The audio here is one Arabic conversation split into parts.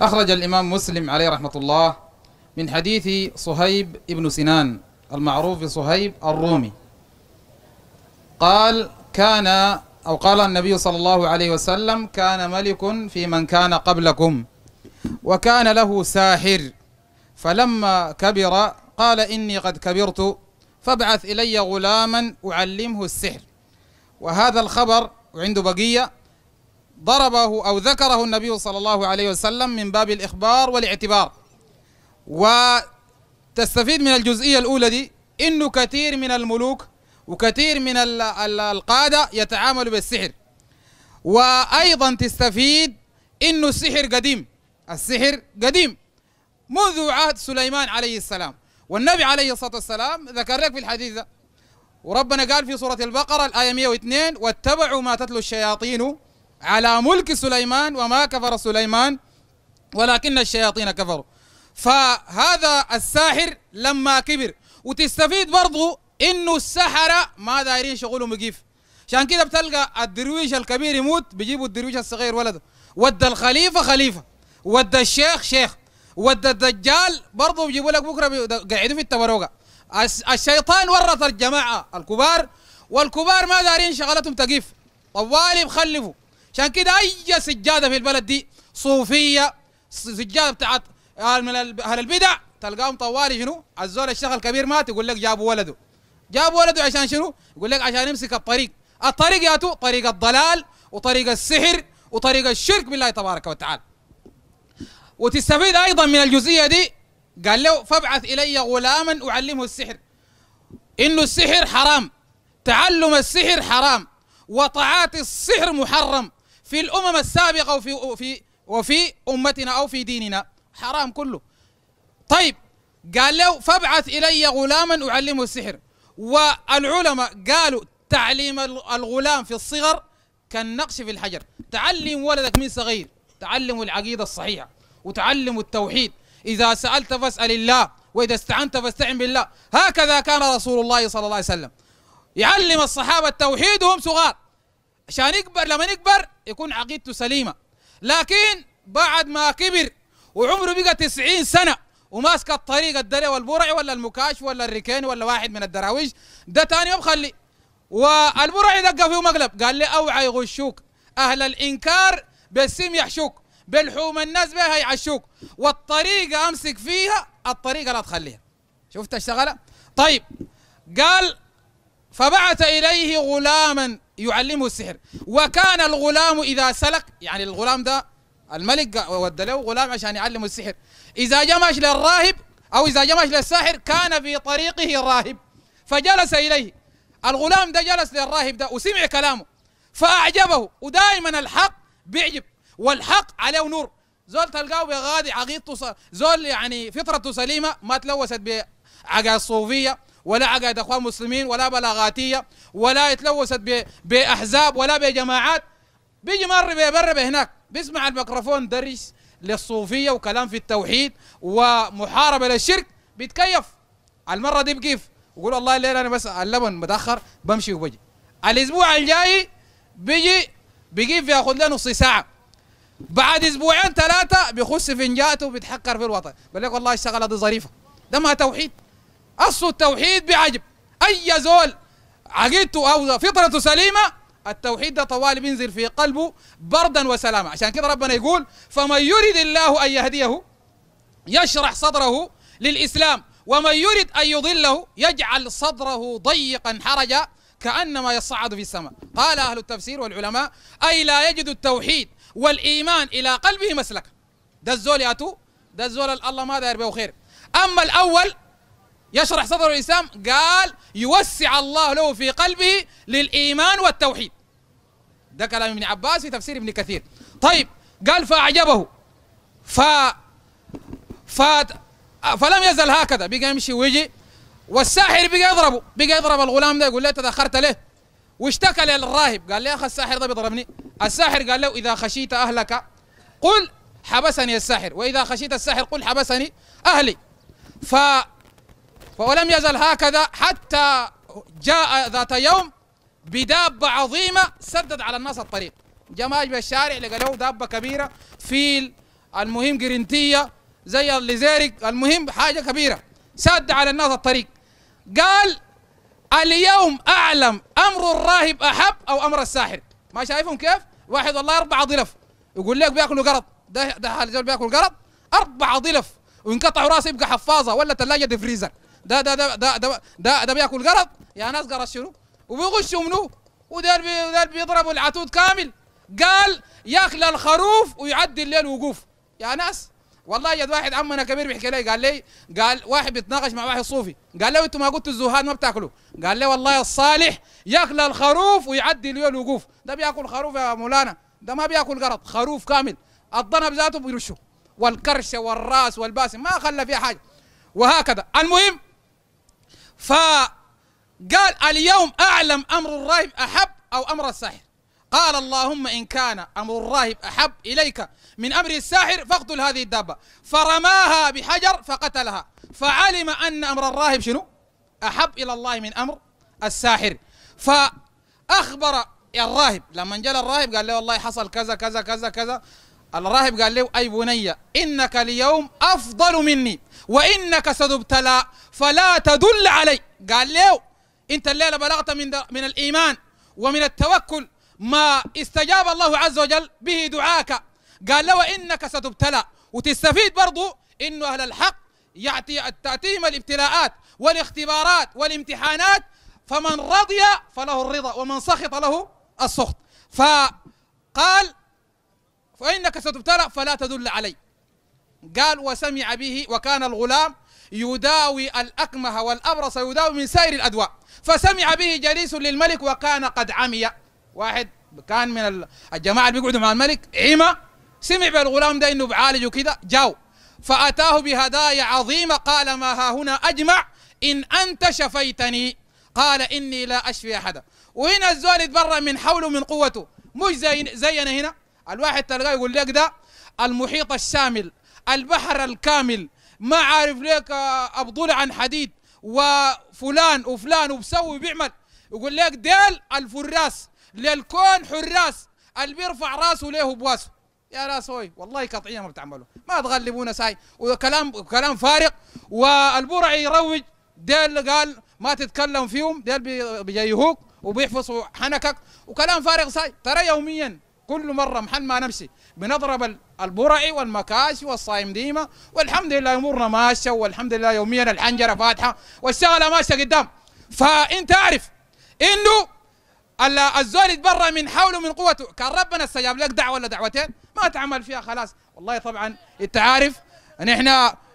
أخرج الإمام مسلم عليه رحمة الله من حديث صهيب ابن سنان المعروف بصهيب الرومي قال كان أو قال النبي صلى الله عليه وسلم كان ملك في من كان قبلكم وكان له ساحر فلما كبر قال إني قد كبرت فابعث إلي غلاما أعلمه السحر وهذا الخبر وعنده بقية ضربه أو ذكره النبي صلى الله عليه وسلم من باب الإخبار والاعتبار وتستفيد من الجزئية الأولى دي إنه كثير من الملوك وكثير من القادة يتعاملوا بالسحر وأيضا تستفيد إنه السحر قديم السحر قديم منذ عهد سليمان عليه السلام والنبي عليه الصلاة والسلام ذكر لك في الحديث ده وربنا قال في سورة البقرة الآية 102 واتبعوا ما تتلو الشياطين على ملك سليمان وما كفر سليمان ولكن الشياطين كفروا فهذا الساحر لما كبر وتستفيد برضو انه السحره ما دايرين شغلهم مقيف عشان كده بتلقى الدرويش الكبير يموت بيجيبوا الدرويش الصغير ولده ودى الخليفه خليفه ودى الشيخ شيخ ودى الدجال برضه بيجيبوا لك بكره قاعدين في التبروقه الشيطان ورط الجماعه الكبار والكبار ما دارين شغلتهم تقيف طوالي بخلفوا عشان كده اي سجاده في البلد دي صوفيه سجاده بتاعت من اهل البدع تلقاهم طوالي شنو الزول الشيخ الكبير مات يقول لك جابوا ولده جابوا ولده عشان شنو يقول لك عشان يمسك الطريق الطريق ياتو طريق الضلال وطريق السحر وطريق الشرك بالله تبارك وتعالى وتستفيد ايضا من الجزئيه دي قال له فابعث الي غلاما اعلمه السحر انه السحر حرام تعلم السحر حرام وطاعات السحر محرم في الأمم السابقة وفي وفي وفي أمتنا أو في ديننا حرام كله طيب قال له فابعث إلي غلاما أعلمه السحر والعلماء قالوا تعليم الغلام في الصغر كالنقش في الحجر تعلم ولدك من صغير تعلم العقيدة الصحيحة وتعلم التوحيد إذا سألت فاسأل الله وإذا استعنت فاستعن بالله هكذا كان رسول الله صلى الله عليه وسلم يعلم الصحابة التوحيد وهم صغار عشان يكبر لما يكبر يكون عقيدته سليمة لكن بعد ما كبر وعمره بقى 90 سنة وماسك الطريق الدري والبرع ولا المكاش ولا الركين ولا واحد من الدراويش ده تاني يوم خلي والبرع دق فيه مقلب قال لي اوعى يغشوك اهل الانكار بالسم يحشوك بالحوم الناس بها يعشوك والطريقة امسك فيها الطريقة لا تخليها شفت الشغلة طيب قال فبعث اليه غلاما يعلمه السحر وكان الغلام إذا سلك يعني الغلام ده الملك ودى له غلام عشان يعلمه السحر إذا جمش للراهب أو إذا جمش للساحر كان في طريقه الراهب فجلس إليه الغلام ده جلس للراهب ده وسمع كلامه فأعجبه ودائما الحق بيعجب والحق عليه نور زول تلقاه بغادي عقيدته زول يعني فطرته سليمة ما تلوثت بعقائد صوفية ولا عقائد اخوان مسلمين ولا بلاغاتيه ولا يتلوثت باحزاب ولا بجماعات بيجي مر بيبرب هناك بيسمع الميكروفون درس للصوفيه وكلام في التوحيد ومحاربه للشرك بيتكيف المره دي بكيف يقول والله الليل انا بس اللبن متاخر بمشي وبجي الاسبوع الجاي بيجي بيجيب ياخذ له نص ساعه بعد اسبوعين ثلاثه بيخش فنجاته وبيتحكر في الوطن بقول لك والله الشغله دي ظريفه ده ما توحيد أصل التوحيد بعجب أي زول عقيدته أو فطرته سليمة التوحيد ده طوال بينزل في قلبه بردا وسلاما عشان كده ربنا يقول فمن يرد الله أن يهديه يشرح صدره للإسلام ومن يرد أن يضله يجعل صدره ضيقا حرجا كأنما يصعد في السماء قال أهل التفسير والعلماء أي لا يجد التوحيد والإيمان إلى قلبه مسلكا ده الزول ياتو ده الزول الله ما داير به خير أما الأول يشرح صدر الإسلام قال يوسع الله له في قلبه للإيمان والتوحيد ده كلام ابن عباس في تفسير ابن كثير طيب قال فأعجبه ف ف فلم يزل هكذا بقى يمشي ويجي والساحر بقى يضربه بقى يضرب الغلام ده يقول له تدخرت ليه واشتكى للراهب قال لي يا اخي الساحر ده بيضربني الساحر قال له اذا خشيت اهلك قل حبسني الساحر واذا خشيت الساحر قل حبسني اهلي ف ولم يزل هكذا حتى جاء ذات يوم بدابة عظيمة سدد على الناس الطريق جماج بالشارع لقى له دابة كبيرة فيل المهم قرنتية زي الليزيرك المهم حاجة كبيرة سد على الناس الطريق قال اليوم أعلم أمر الراهب أحب أو أمر الساحر ما شايفهم كيف؟ واحد والله أربعة ضلف يقول لك بياكلوا قرض ده ده بياكل قرض أربعة ضلف وينقطع راسه يبقى حفاظة ولا ثلاجة فريزر ده ده ده ده ده, ده, ده بياكل قرض يا ناس قرض شنو وبيغشوا منو وده بي بيضربوا العتود كامل قال ياكل الخروف ويعدي الليل وقوف يا ناس والله جد واحد عمنا كبير بيحكي لي قال لي قال واحد بيتناقش مع واحد صوفي قال له انتوا ما قلتوا الزهاد ما بتاكلوا قال لي والله الصالح ياكل الخروف ويعدي الليل وقوف ده بياكل خروف يا مولانا ده ما بياكل قرض خروف كامل الضنب ذاته بيرشه والكرشه والراس والباسم ما خلى فيها حاجه وهكذا المهم فقال اليوم أعلم أمر الراهب أحب أو أمر الساحر قال اللهم إن كان أمر الراهب أحب إليك من أمر الساحر فاقتل هذه الدابة فرماها بحجر فقتلها فعلم أن أمر الراهب شنو أحب إلى الله من أمر الساحر فأخبر الراهب لما جاء الراهب قال له والله حصل كذا كذا كذا كذا الراهب قال له أي بني إنك اليوم أفضل مني وإنك ستبتلى فلا تدل علي قال له أنت الليلة بلغت من, من الإيمان ومن التوكل ما استجاب الله عز وجل به دعاك قال له وإنك ستبتلى وتستفيد برضو إنه أهل الحق يعطي تأتيهم الابتلاءات والاختبارات والامتحانات فمن رضي فله الرضا ومن سخط له السخط فقال فإنك ستبتلى فلا تدل علي قال وسمع به وكان الغلام يداوي الأكمه والأبرص يداوي من سائر الأدواء فسمع به جليس للملك وكان قد عمي واحد كان من الجماعة اللي بيقعدوا مع الملك عمى سمع بالغلام ده إنه بعالج وكده جاو فأتاه بهدايا عظيمة قال ما ها هنا أجمع إن أنت شفيتني قال إني لا أشفي أحدا وهنا الزول يتبرأ من حوله من قوته مش زي زينا هنا الواحد تلقاه يقول لك ده المحيط الشامل البحر الكامل ما عارف ليك ابطول عن حديد وفلان وفلان وبسوي بيعمل يقول لك ديل الفراس للكون حراس اللي بيرفع راسه ليه بواسه يا راس هوي والله قطعيه ما بتعملوا ما تغلبونا ساي وكلام كلام فارق والبرعي يروج ديل قال ما تتكلم فيهم ديل بيجيهوك وبيحفظوا حنكك وكلام فارغ ساي ترى يوميا كل مرة محل ما نمشي بنضرب البرعي والمكاشي والصايم ديمة والحمد لله أمورنا ماشية والحمد لله يوميا الحنجرة فاتحة والشغلة ماشية قدام فأنت عارف إنه الزول يتبرى من حوله من قوته كان ربنا استجاب لك دعوة ولا دعوتين ما تعمل فيها خلاص والله طبعا أنت عارف نحن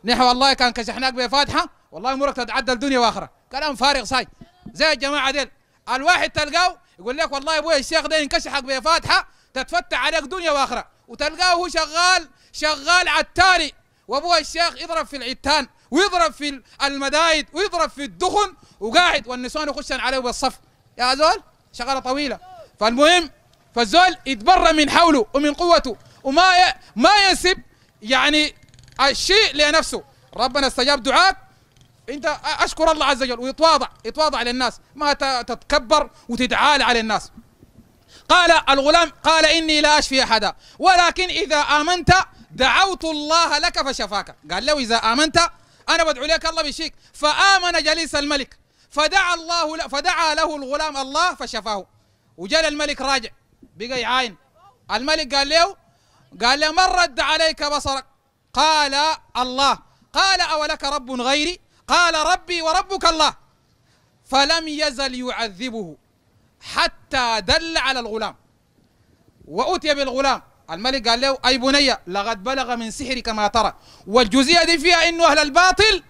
نحن والله كان كشحناك بفاتحة والله أمورك تتعدى الدنيا وآخرة كلام فارغ صاي زي الجماعة ديل الواحد تلقاه يقول لك والله ابوي الشيخ ده ينكشحك بفاتحه تتفتح عليك دنيا واخره وتلقاه هو شغال شغال عتاري وابو الشيخ يضرب في العتان ويضرب في المدايد ويضرب في الدخن وقاعد والنسوان يخشن عليه بالصف يا زول شغله طويله فالمهم فالزول يتبرى من حوله ومن قوته وما ي... ما ينسب يعني الشيء لنفسه ربنا استجاب دعاك انت اشكر الله عز وجل ويتواضع يتواضع للناس ما تتكبر وتتعالى على الناس قال الغلام قال إني لا أشفي أحدا ولكن إذا آمنت دعوت الله لك فشفاك قال له إذا آمنت أنا بدعو لك الله بشيك فآمن جليس الملك فدعا الله فدعا له الغلام الله فشفاه وجل الملك راجع بقى يعاين الملك قال له قال له من رد عليك بصرك قال الله قال أولك رب غيري قال ربي وربك الله فلم يزل يعذبه حتى دل على الغلام وأتي بالغلام الملك قال له أي بني لقد بلغ من سحرك ما ترى والجزئية دي فيها إنه أهل الباطل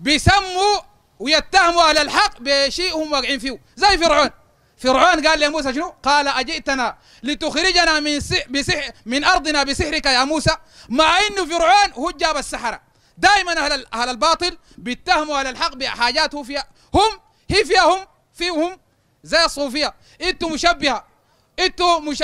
بيسموا ويتهموا أهل الحق بشيء هم واقعين فيه زي فرعون فرعون قال لموسى شنو؟ قال أجئتنا لتخرجنا من سح بسح من أرضنا بسحرك يا موسى مع إنه فرعون هو جاب السحرة دائما أهل أهل الباطل بيتهموا أهل الحق بحاجات هو فيها هم هي فيها هم فيهم زي الصوفية انتوا مشبهة انتوا مش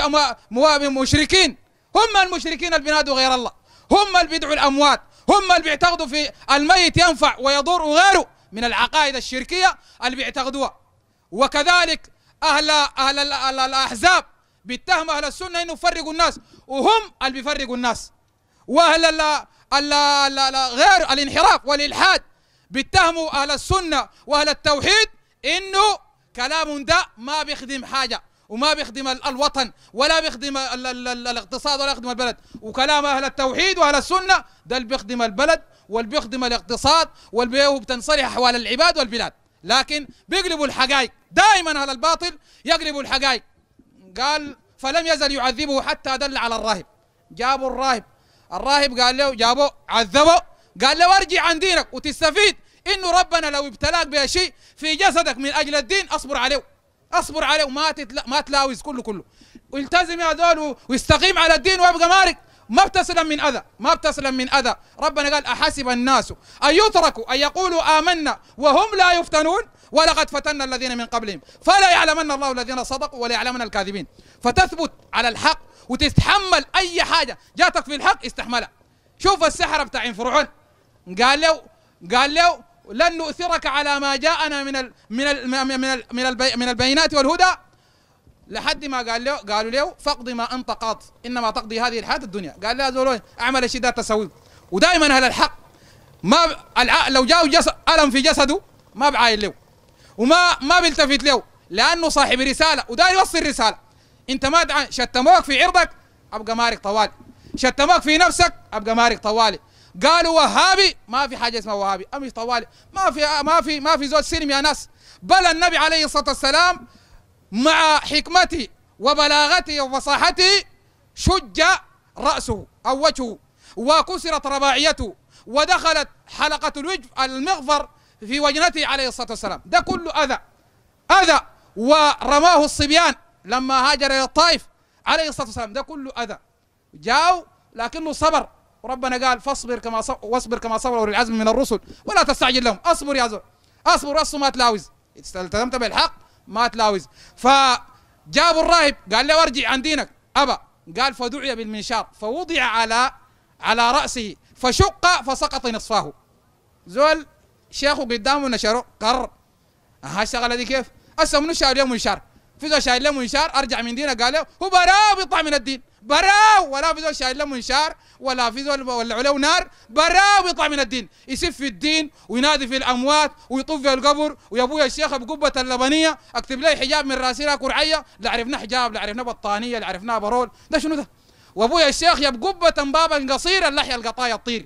مشركين هم المشركين اللي بينادوا غير الله هم اللي بيدعوا الأموات هم اللي بيعتقدوا في الميت ينفع ويضر وغيره من العقائد الشركية اللي بيعتقدوها وكذلك أهل, أهل, الأحزاب بيتهم أهل السنة إنه يفرقوا الناس وهم اللي بيفرقوا الناس وأهل الـ الـ الـ غير الانحراف والإلحاد بيتهموا أهل السنة وأهل التوحيد إنه كلام ده ما بيخدم حاجة وما بيخدم الوطن ولا بيخدم ال ال ال الاقتصاد ولا يخدم البلد وكلام أهل التوحيد وأهل السنة ده اللي بيخدم البلد واللي بيخدم الاقتصاد واللي بتنصلح أحوال العباد والبلاد لكن بيقلبوا الحقائق دائما على الباطل يقلبوا الحقائق قال فلم يزل يعذبه حتى دل على الراهب جابوا الراهب الراهب قال له جابوا عذبه قال له ارجع عن دينك وتستفيد انه ربنا لو ابتلاك بشيء في جسدك من اجل الدين اصبر عليه اصبر عليه وما تتلا ما تلاوز كله كله والتزم يا دول واستقيم على الدين وابقى مارك ما بتسلم من اذى ما بتسلم من اذى ربنا قال احسب الناس ان يتركوا ان يقولوا امنا وهم لا يفتنون ولقد فتنا الذين من قبلهم فلا يعلمن الله الذين صدقوا ولا يعلمن الكاذبين فتثبت على الحق وتتحمل اي حاجه جاتك في الحق استحملها شوف السحره بتاع فرعون قال له قال له لن نؤثرك على ما جاءنا من الـ من الـ من الـ من, الـ من, البينات والهدى لحد ما قال له قالوا له فاقض ما انت قاض انما تقضي هذه الحياه الدنيا قال لا زولون اعمل الشيء ده تسويه ودائما اهل الحق ما لو جاءوا جسد الم في جسده ما بعاين له وما ما بيلتفت له لانه صاحب رساله وده يوصل رساله انت ما شتموك في عرضك ابقى مارق طوالي شتموك في نفسك ابقى مارق طوالي قالوا وهابي ما في حاجه اسمها وهابي امي طوالي ما في ما في ما في زول سلم يا ناس بل النبي عليه الصلاه والسلام مع حكمته وبلاغته وفصاحته شج راسه او وجهه وكسرت رباعيته ودخلت حلقه الوجه المغفر في وجنته عليه الصلاه والسلام ده كله اذى اذى ورماه الصبيان لما هاجر الى الطائف عليه الصلاه والسلام ده كله اذى جاءوا لكنه صبر وربنا قال فاصبر كما صبر واصبر كما صبر اولي العزم من الرسل ولا تستعجل لهم اصبر يا زول اصبر اصبر ما تلاوز التزمت بالحق ما تلاوز فجابوا الراهب قال له ارجع عن دينك ابى قال فدعي بالمنشار فوضع على على راسه فشق فسقط نصفه زول شيخه قدامه نشره قر ها الشغله دي كيف؟ هسه منو شايل له منشار؟ في زول شايل له منشار ارجع من دينه قال له هو براو بيطلع من الدين براو ولا في زول شايل له منشار ولا في ذول ولا علو نار براوي ويطلع من الدين يسف في الدين وينادي في الاموات ويطوف في القبر ويا ابويا الشيخ بقبه اللبنيه اكتب لي حجاب من راسي لا كرعيه لا عرفنا حجاب لا عرفنا بطانيه لا عرفنا برول ده شنو ده وابويا الشيخ يا بقبه بابا قصيره اللحيه القطايا تطير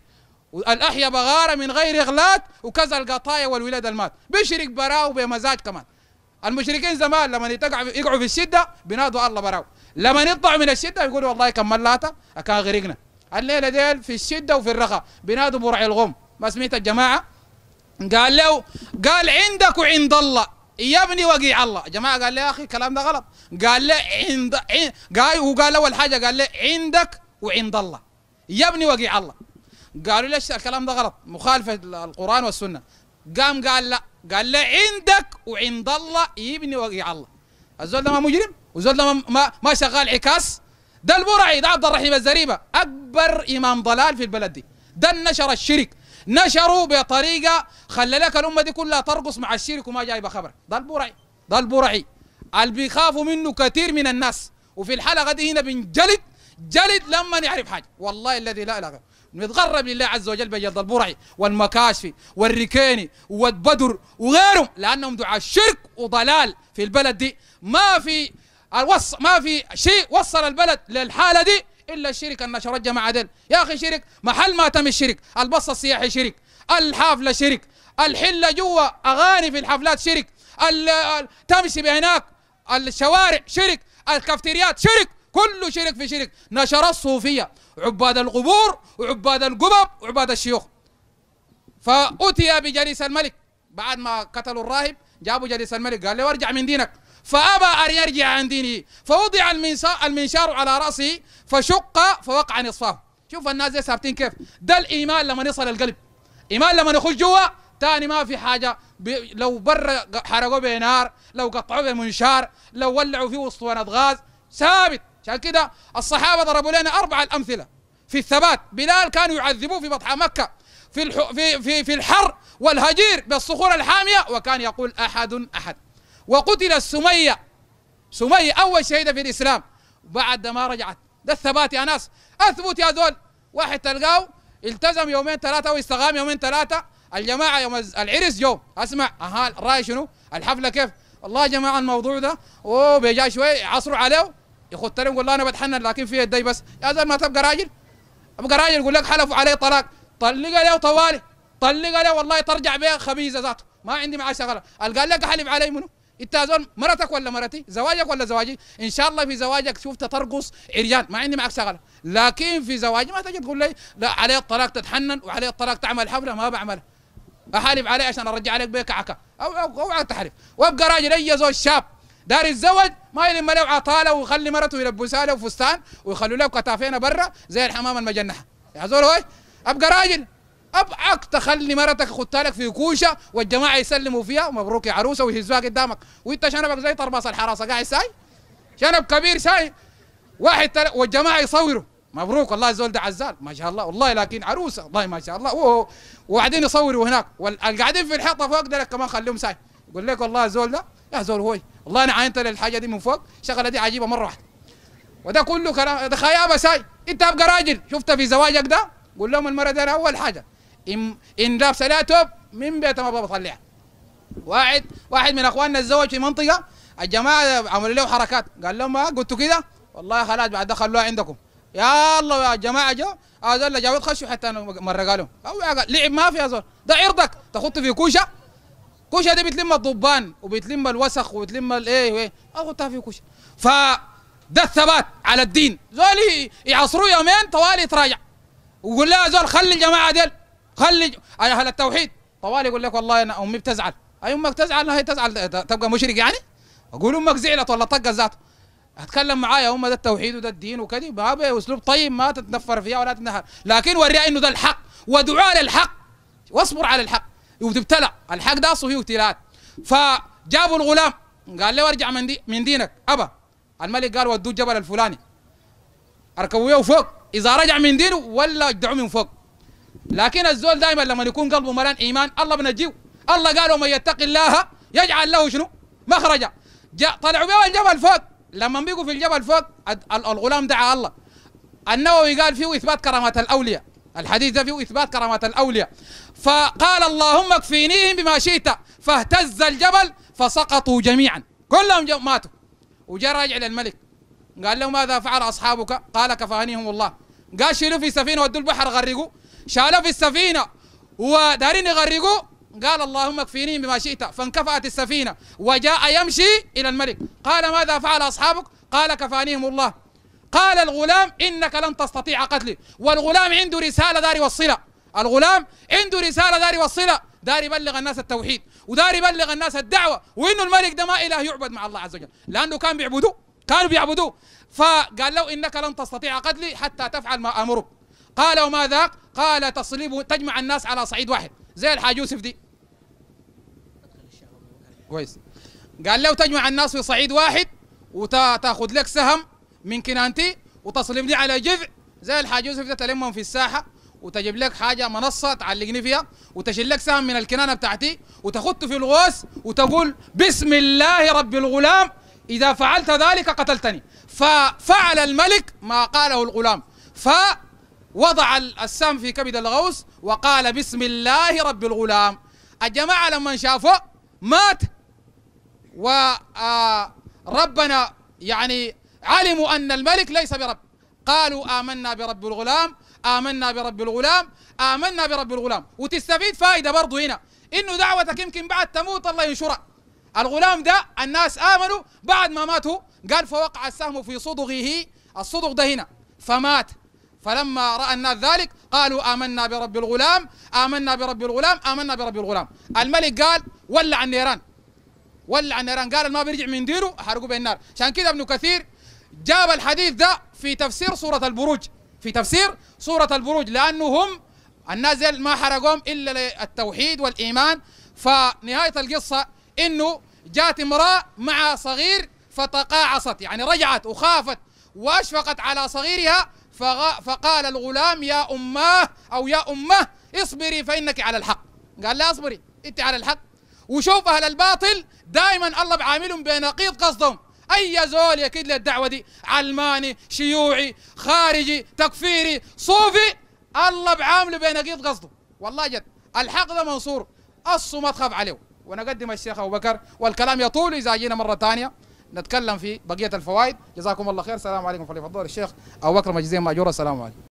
الاحيا بغاره من غير اغلاط وكذا القطايا والولاد المات بيشرك براو بمزاج كمان المشركين زمان لما يقعوا في الشده بينادوا الله براو لما يطلعوا من الشده يقولوا والله كملاتها كان غرقنا الليله ديل في الشده وفي الرخاء بينادوا برع الغم ما سميت الجماعه قال له قال عندك وعند الله يا ابني وقيع الله يا جماعه قال له يا اخي الكلام ده غلط قال له عند قال وقال اول حاجه قال له عندك وعند الله يا ابني وقيع الله قالوا ليش الكلام ده غلط مخالفه القران والسنه قام قال لا قال له عندك وعند الله يا ابني وقيع الله الزول ده ما مجرم وزول ده ما ما شغال عكاس ده البرعي ده عبد الرحيم الزريبه اكبر امام ضلال في البلد دي ده نشر الشرك نشروا بطريقه خلى لك الامه دي كلها ترقص مع الشرك وما جايبه خبر ده البرعي ده البرعي اللي بيخافوا منه كثير من الناس وفي الحلقه دي هنا بنجلد جلد لما نعرف حاجه والله الذي لا اله نتغرب لله عز وجل بجلد البرعي والمكاشفي والركيني والبدر وغيرهم لانهم دعاء الشرك وضلال في البلد دي ما في ما في شيء وصل البلد للحاله دي الا الشرك النشر الجماعه ديل يا اخي شرك محل ما تم الشرك البص السياحي شرك الحافله شرك الحله جوا اغاني في الحفلات شرك تمشي بهناك الشوارع شرك الكافتيريات شرك كله شرك في شرك نشر الصوفيه عباد القبور وعباد القبب وعباد الشيوخ فأتي بجليس الملك بعد ما قتلوا الراهب جابوا جليس الملك قال له ارجع من دينك فأبى أن يرجع عن دينه فوضع المنشار على رأسه فشق فوقع نصفه شوف الناس دي ثابتين كيف ده الإيمان لما يصل القلب إيمان لما يخش جوا تاني ما في حاجة لو برا حرقوا بنار لو قطعوا بمنشار لو ولعوا فيه اسطوانة غاز ثابت عشان كده الصحابة ضربوا لنا أربع الأمثلة في الثبات بلال كانوا يعذبوه في بطحة مكة في في في, في الحر والهجير بالصخور الحامية وكان يقول أحد أحد وقتل سمية سمية أول شهيدة في الإسلام بعد ما رجعت ده الثبات يا ناس أثبت يا دول واحد تلقاه التزم يومين ثلاثة واستقام يومين ثلاثة الجماعة يوم العرس جو أسمع أها الراي شنو الحفلة كيف والله يا جماعة الموضوع ده أوه بيجا شوي عصروا عليه يخط لهم والله أنا بتحنن لكن في يدي بس يا زلمة ما تبقى راجل ابقى راجل يقول لك حلفوا عليه طلاق طلق له طوالي طلق له والله ترجع بيه خبيزة ذاته ما عندي معاه شغلة قال لك أحلف عليه منو التازون مرتك ولا مرتي زواجك ولا زواجي ان شاء الله في زواجك شفت ترقص عريان ما عندي معك شغله لكن في زواجي ما تجي تقول لي لا عليه الطلاق تتحنن وعليه الطلاق تعمل حفله ما بعملها احالف عليه عشان ارجع عليك عكا او او تحلف وابقى راجل اي زوج شاب دار الزوج ما يلم له عطاله ويخلي مرته يلبسها له فستان ويخلوا له كتافينا برا زي الحمام المجنحه يا زول ابقى راجل ابعك تخلي مرتك خدتها لك في كوشه والجماعه يسلموا فيها مبروك يا عروسه ويهزوها قدامك وانت شنبك زي طرباص الحراسه قاعد ساي شنب كبير ساي واحد تل... والجماعه يصوروا مبروك والله الزول ده عزال ما شاء الله والله لكن عروسه والله ما شاء الله اوه وقاعدين يصوروا هناك والقاعدين في الحيطه فوق ده كمان خليهم ساي يقول لك والله الزول ده يا زول هوي والله انا عينت الحاجه دي من فوق الشغله دي عجيبه مره واحده وده كله كلام ده خيابه ساي انت ابقى راجل شفتها في زواجك ده قول لهم المره دي انا اول حاجه إن إن لابسة لابتوب من بيت ما بطلعها واحد واحد من اخواننا تزوج في منطقه الجماعه عملوا له حركات قال لهم ما آه، قلتوا كده والله خلاص بعد دخلوها عندكم يا الله يا جماعه جو هذول جاوا خشوا حتى انا مره قالوا لعب ما في هذول ده عرضك تخط في كوشه كوشه دي بتلم الضبان وبتلم الوسخ وبتلم الايه ايه اخطها في كوشه ف ده الثبات على الدين زول يعصروا يومين طوال يتراجع ويقول لها زول خلي الجماعه ديل خلي على اهل التوحيد طوال يقول لك والله انا امي بتزعل اي امك تزعل هي تزعل تبقى مشرك يعني اقول امك زعلت ولا طقت ذاته هتكلم معايا هم ده التوحيد وده الدين وكذي ما اسلوب طيب ما تتنفر فيها ولا تنهر لكن وريها انه ده الحق ودعاء للحق واصبر على الحق وتبتلع الحق ده اصله فيه ابتلاءات فجابوا الغلام قال له ارجع من دي من دينك ابا الملك قال ودوه الجبل الفلاني اركبوه فوق اذا رجع من دينه ولا ادعوه من فوق لكن الزول دائما لما يكون قلبه ملان ايمان الله بنجيه الله قال ومن يتق الله يجعل له شنو مخرجا جاء طلعوا بيه الجبل فوق لما بيقوا في الجبل فوق الغلام دعا الله النووي قال فيه اثبات كرامات الاولياء الحديث ده فيه اثبات كرامات الاولياء فقال اللهم اكفينيهم بما شئت فاهتز الجبل فسقطوا جميعا كلهم جو ماتوا وجاء راجع للملك قال له ماذا فعل اصحابك قال كفانيهم الله قال شيلوا في سفينه ودوا البحر غرقوا شالوا في السفينه ودارين يغرقوا قال اللهم اكفيني بما شئت فانكفأت السفينه وجاء يمشي الى الملك قال ماذا فعل اصحابك قال كفانيهم الله قال الغلام انك لن تستطيع قتلي والغلام عنده رساله داري والصله الغلام عنده رساله داري والصله دار يبلغ الناس التوحيد ودار يبلغ الناس الدعوه وانه الملك ده ما اله يعبد مع الله عز وجل لانه كان بيعبدوه كانوا بيعبدوه فقال له انك لن تستطيع قتلي حتى تفعل ما امرك قال وما ذاك قال تصليب تجمع الناس على صعيد واحد زي الحاج يوسف دي كويس قال له تجمع الناس في صعيد واحد وتاخذ لك سهم من كنانتي وتصليب لي على جذع زي الحاج يوسف ده تلمهم في الساحه وتجيب لك حاجه منصه تعلقني فيها وتشيل لك سهم من الكنانه بتاعتي وتخطه في الغوص وتقول بسم الله رب الغلام اذا فعلت ذلك قتلتني ففعل الملك ما قاله الغلام ف وضع السهم في كبد الغوص وقال بسم الله رب الغلام الجماعة لما شافوه مات وربنا آه، يعني علموا أن الملك ليس برب قالوا آمنا برب الغلام آمنا برب الغلام آمنا برب الغلام وتستفيد فائدة برضو هنا إنه دعوتك يمكن بعد تموت الله ينشرها الغلام ده الناس آمنوا بعد ما ماتوا قال فوقع السهم في صدغه الصدغ ده هنا فمات فلما راى الناس ذلك قالوا امنا برب الغلام امنا برب الغلام امنا برب الغلام الملك قال ولع النيران ولع النيران قال ما بيرجع من ديره حرقوا بالنار عشان كده ابن كثير جاب الحديث ده في تفسير سوره البروج في تفسير سوره البروج لانه هم الناس ما حرقهم الا للتوحيد والايمان فنهايه القصه انه جات امراه مع صغير فتقاعصت يعني رجعت وخافت واشفقت على صغيرها فقال الغلام يا أماه أو يا أمه اصبري فإنك على الحق قال لا اصبري أنت على الحق وشوف أهل الباطل دائما الله بعاملهم بنقيض قصدهم أي زول يكيد لي الدعوة دي علماني شيوعي خارجي تكفيري صوفي الله بعامله بنقيض قصده والله جد الحق ده منصور ما تخاف عليه ونقدم الشيخ أبو بكر والكلام يطول إذا جينا مرة ثانية نتكلم في بقيه الفوائد جزاكم الله خير السلام عليكم فليفضل الشيخ ابو بكر مجزيه ماجور السلام عليكم